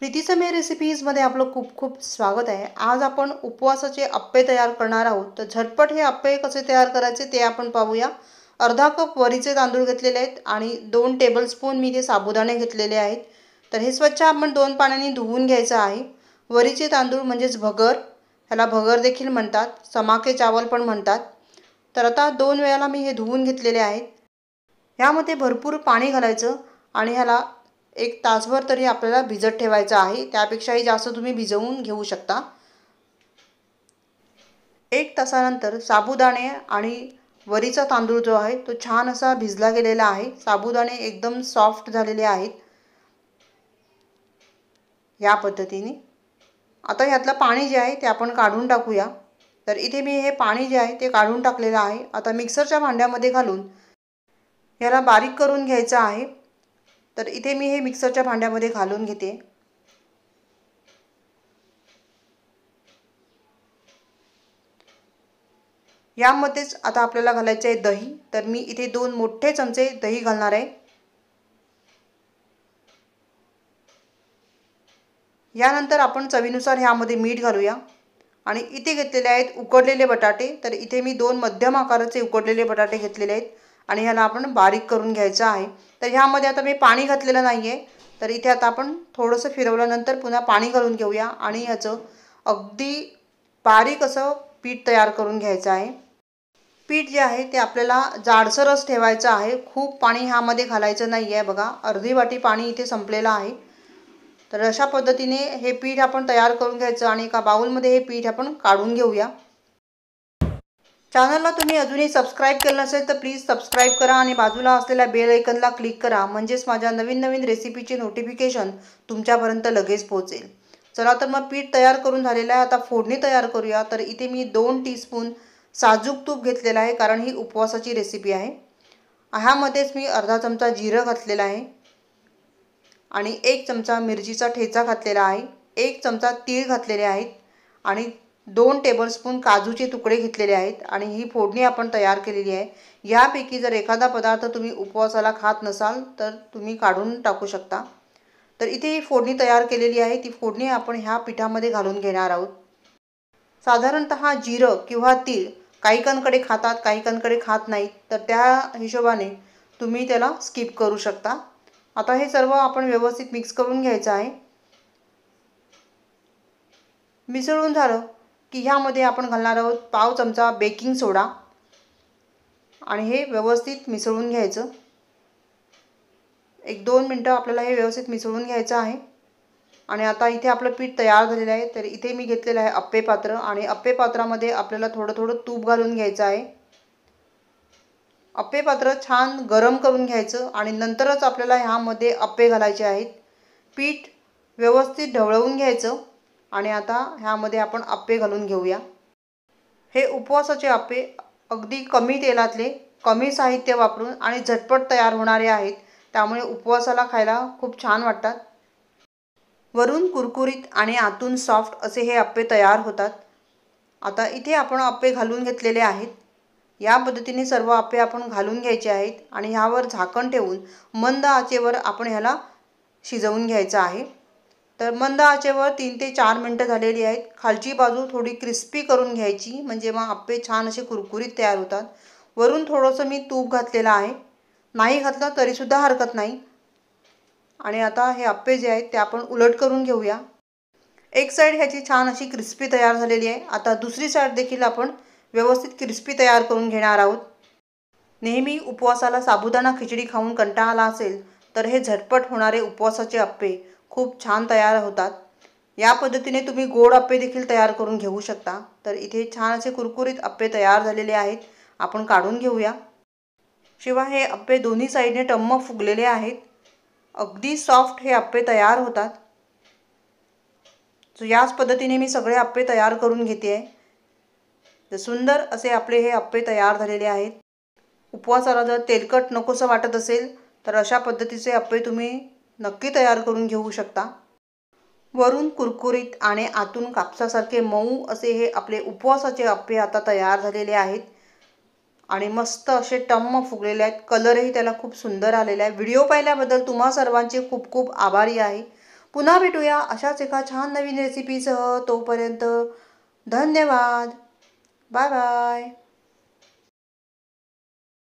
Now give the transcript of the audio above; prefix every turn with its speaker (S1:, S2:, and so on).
S1: प्रीतीसमय रेसिपीजमध्ये आपलं खूप खूप स्वागत आहे आज आपण उपवासाचे अप्पे तयार करणार आहोत तर झटपट हे अप्पे कसे तयार करायचे ते आपण पाहूया अर्धा कप वरीचे तांदूळ घेतलेले आहेत आणि दोन टेबलस्पून मी ते साबुदाणे घेतलेले आहेत तर हे स्वच्छ आपण दोन पाण्याने धुवून घ्यायचं आहे वरीचे तांदूळ म्हणजेच भगर ह्याला भगर देखील म्हणतात समाके चावल पण म्हणतात तर आता दोन वेळाला मी हे धुवून घेतलेले आहेत ह्यामध्ये भरपूर पाणी घालायचं आणि ह्याला एक तासभर तरी आपल्याला भिजत ठेवायचं आहे त्यापेक्षाही जास्त तुम्ही भिजवून घेऊ शकता एक तासानंतर साबुदाणे आणि वरीचा तांदूळ जो आहे तो छान असा भिजला गेलेला आहे साबुदाणे एकदम सॉफ्ट झालेले आहेत या पद्धतीने आता ह्यातलं पाणी जे आहे ते आपण काढून टाकूया तर इथे मी हे पाणी जे आहे ते काढून टाकलेलं आहे आता मिक्सरच्या भांड्यामध्ये घालून ह्याला बारीक करून घ्यायचं आहे तर इथे मी हे मिक्सरच्या भांड्यामध्ये घालून घेते यामध्येच आता आपल्याला घालायचं आहे दही तर मी इथे दोन मोठे चमचे दही घालणार आहे यानंतर आपण चवीनुसार ह्यामध्ये मीठ घालूया आणि इथे घेतलेले आहेत उकडलेले बटाटे तर इथे मी दोन मध्यम आकाराचे उकडलेले बटाटे घेतलेले आहेत आणि ह्याला आपण बारीक करून घ्यायचं आहे तर ह्यामध्ये आता मी पाणी घातलेलं नाही आहे तर इथे आता आपण थोडंसं फिरवल्यानंतर पुन्हा पाणी घालून घेऊया आणि ह्याचं अगदी बारीक असं पीठ तयार करून घ्यायचं आहे पीठ जे आहे ते आपल्याला जाडसरच ठेवायचं आहे खूप पाणी ह्यामध्ये घालायचं नाही आहे बघा अर्धी वाटी पाणी इथे संपलेलं आहे तर अशा पद्धतीने हे पीठ आपण तयार करून घ्यायचं आणि एका बाऊलमध्ये हे पीठ आपण काढून घेऊया चॅनलला तुम्ही अजूनही सबस्क्राईब केलं नसेल तर प्लीज सबस्क्राईब करा आणि बाजूला असलेल्या बेल ऐकनला क्लिक करा म्हणजेच माझ्या नवीन नवीन रेसिपीचे नोटिफिकेशन तुमच्यापर्यंत लगेच पोहोचेल चला तर मग पीठ तयार करून झालेलं आहे आता फोडणी तयार करूया तर इथे मी दोन स्पून साजूक तूप घेतलेलं आहे कारण ही उपवासाची रेसिपी आहे ह्यामध्येच मी अर्धा चमचा जिरं घातलेला आहे आणि एक चमचा मिरचीचा ठेचा घातलेला आहे एक चमचा तीळ घातलेले आहेत आणि दोन टेबलस्पून काजूचे तुकडे घेतलेले आहेत आणि ही फोडणी आपण तयार केलेली आहे यापैकी जर एखादा पदार्थ तुम्ही उपवासाला खात नसाल तर तुम्ही काढून टाकू शकता तर इथे ही फोडणी तयार केलेली आहे ती फोडणी आपण ह्या पिठामध्ये घालून घेणार आहोत साधारणत जिरं किंवा तीळ काही काहीकांकडे खातात काही काहीकांकडे खात नाहीत तर त्या हिशोबाने तुम्ही त्याला स्किप करू शकता आता हे सर्व आपण व्यवस्थित मिक्स करून घ्यायचं आहे मिसळून झालं की ह्यामध्ये आपण घालणार आहोत पाव चमचा बेकिंग सोडा आणि हे व्यवस्थित मिसळून घ्यायचं एक दोन मिनटं आपल्याला हे व्यवस्थित मिसळून घ्यायचं आहे आणि आता इथे आपलं पीठ तयार झालेलं आहे तर इथे मी घेतलेलं आहे अप्पे पात्र आणि अप्पे पात्रामध्ये आपल्याला थोडं थोडं तूप घालून घ्यायचं आहे अप्पे पात्र छान गरम करून घ्यायचं आणि नंतरच आपल्याला ह्यामध्ये अप्पे घालायचे आहेत पीठ व्यवस्थित ढवळवून घ्यायचं आणि आता ह्यामध्ये आपण आप्पे घालून घेऊया हे उपवासाचे आप्पे अगदी कमी तेलातले कमी साहित्य वापरून आणि झटपट तयार होणारे आहेत त्यामुळे उपवासाला खायला खूप छान वाटतात वरून कुरकुरीत आणि आतून सॉफ्ट असे हे आप्पे तयार होतात आता इथे आपण आप्पे घालून घेतलेले आहेत या पद्धतीने सर्व आप्पे आपण घालून घ्यायचे आहेत आणि ह्यावर झाकण ठेवून मंद आचेवर आपण ह्याला शिजवून घ्यायचं आहे तर मंद आचेवर तीन ते चार मिनटं झालेली आहेत खालची बाजू थोडी क्रिस्पी करून घ्यायची म्हणजे मग आपे छान असे कुरकुरीत तयार होतात वरून थोडंसं मी तूप घातलेलं आहे नाही घातलं तरीसुद्धा हरकत नाही आणि आता हे आपे जे आहेत ते आपण उलट करून घेऊया एक साईड ह्याची छान अशी क्रिस्पी तयार झालेली आहे आता दुसरी साईड देखील आपण व्यवस्थित क्रिस्पी तयार करून घेणार आहोत नेहमी उपवासाला साबुदाणा खिचडी खाऊन कंटाळा आला असेल तर हे झटपट होणारे उपवासाचे आप्पे खूप छान तयार होतात या पद्धतीने तुम्ही गोड अप्पे देखील तयार करून घेऊ शकता तर इथे छान असे कुरकुरीत अप्पे तयार झालेले आहेत आपण काढून घेऊया शिवाय हे अप्पे दोन्ही साईडने टम्म फुगलेले आहेत अगदी सॉफ्ट हे अप्पे तयार होतात सो याच पद्धतीने मी सगळे अप्पे तयार करून घेते आहे तर सुंदर असे आपले हे अप्पे तयार झालेले आहेत उपवासाला जर तेलकट नकोसं वाटत असेल तर अशा पद्धतीचे अप्पे तुम्ही नक्की तयार करून घेऊ शकता वरून कुरकुरीत आणि आतून कापसासारखे मऊ असे हे आपले उपवासाचे अप्पे आता तयार झालेले आहेत आणि मस्त असे टम्म फुगलेले आहेत कलरही त्याला खूप सुंदर आलेला आहे व्हिडिओ पाहिल्याबद्दल तुम्हा सर्वांचे खूप खूप आभारी आहे पुन्हा भेटूया अशाच एका छान नवीन रेसिपीसह तोपर्यंत धन्यवाद बाय बाय